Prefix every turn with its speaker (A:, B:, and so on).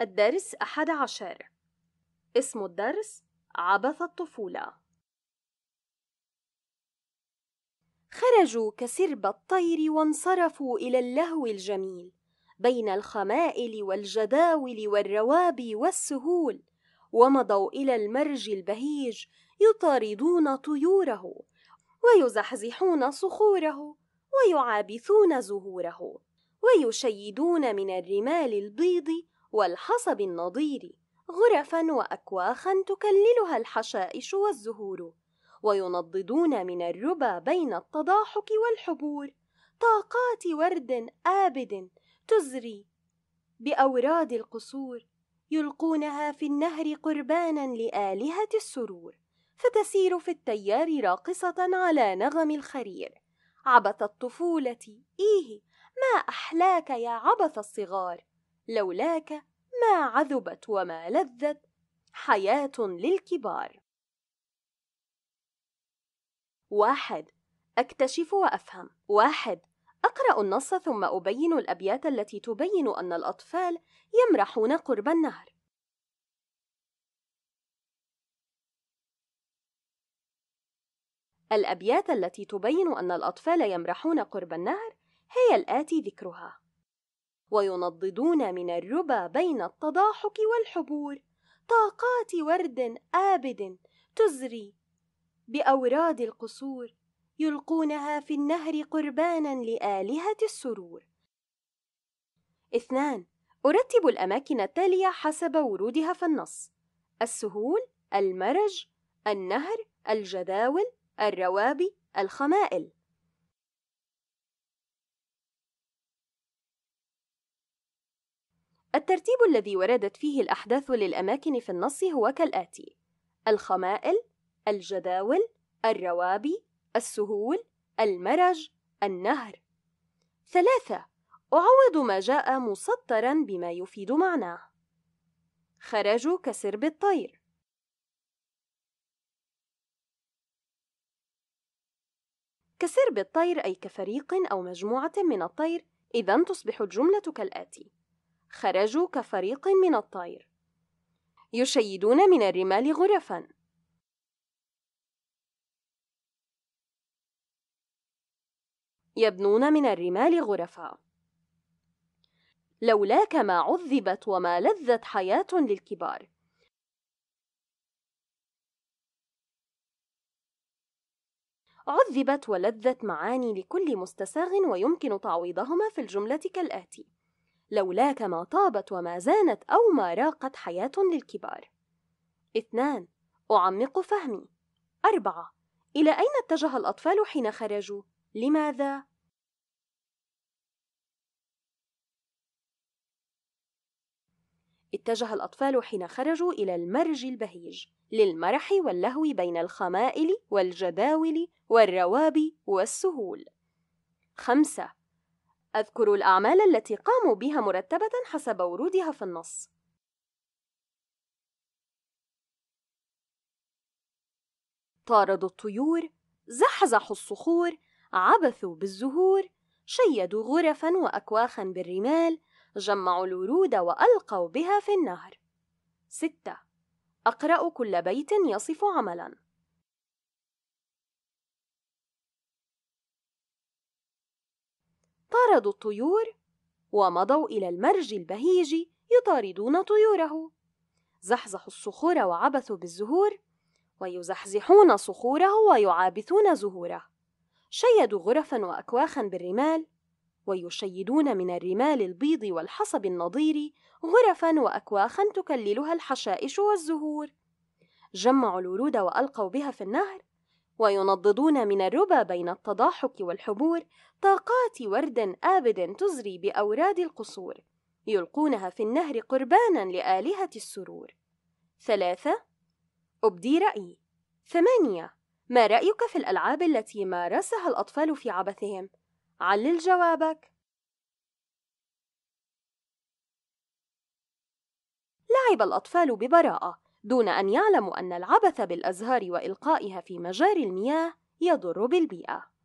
A: الدرس أحد عشر اسم الدرس عبث الطفولة خرجوا كسرب الطير وانصرفوا إلى اللهو الجميل بين الخمائل والجداول والروابي والسهول ومضوا إلى المرج البهيج يطاردون طيوره ويزحزحون صخوره ويعابثون زهوره ويشيدون من الرمال البيض والحصب النضير غرفا وأكواخا تكللها الحشائش والزهور وينضدون من الربا بين التضاحك والحبور طاقات ورد آبد تزري بأوراد القصور يلقونها في النهر قربانا لآلهة السرور فتسير في التيار راقصة على نغم الخرير عبث الطفولة إيه ما أحلاك يا عبث الصغار لولاك ما عذبت وما لذت حياة للكبار واحد أكتشف وأفهم واحد أقرأ النص ثم أبين الأبيات التي تبين أن الأطفال يمرحون قرب النهر الأبيات التي تبين أن الأطفال يمرحون قرب النهر هي الآتي ذكرها وينضدون من الربا بين التضاحك والحبور طاقات ورد آبد تزري بأوراد القصور يلقونها في النهر قربانا لآلهة السرور اثنان أرتب الأماكن التالية حسب ورودها في النص السهول المرج النهر الجداول الروابي الخمائل الترتيب الذي وردت فيه الأحداث للأماكن في النص هو كالآتي: الخمائل، الجداول، الروابي، السهول، المرج، النهر. ثلاثة: أعوض ما جاء مسطرًا بما يفيد معناه. خرجوا كسرب الطير. كسرب الطير أي كفريق أو مجموعة من الطير، إذا تصبح الجملة كالآتي: خرجوا كفريق من الطير يشيدون من الرمال غرفا يبنون من الرمال غرفا لولاك ما عذبت وما لذت حياة للكبار عذبت ولذت معاني لكل مستساغ ويمكن تعويضهما في الجملة كالآتي لولاك ما طابت وما زانت أو ما راقت حياة للكبار اثنان أعمق فهمي أربعة إلى أين اتجه الأطفال حين خرجوا؟ لماذا؟ اتجه الأطفال حين خرجوا إلى المرج البهيج للمرح واللهو بين الخمائل والجداول والروابي والسهول. خمسة أذكر الأعمال التي قاموا بها مرتبة حسب ورودها في النص طاردوا الطيور زحزحوا الصخور عبثوا بالزهور شيدوا غرفا وأكواخا بالرمال جمعوا الورود وألقوا بها في النهر ستة أقرأ كل بيت يصف عملاً طردوا الطيور ومضوا إلى المرج البهيج يطاردون طيوره زحزحوا الصخور وعبثوا بالزهور ويزحزحون صخوره ويعابثون زهوره شيدوا غرفا وأكواخا بالرمال ويشيدون من الرمال البيض والحصب النضير غرفا وأكواخا تكللها الحشائش والزهور جمعوا الورود وألقوا بها في النهر وينضدون من الربا بين التضاحك والحبور طاقات ورد آبد تزري بأوراد القصور يلقونها في النهر قربانا لآلهة السرور ثلاثة أبدي رأيي ثمانية ما رأيك في الألعاب التي مارسها الأطفال في عبثهم؟ علل جوابك لعب الأطفال ببراءة دون أن يعلموا أن العبث بالأزهار وإلقائها في مجاري المياه يضر بالبيئة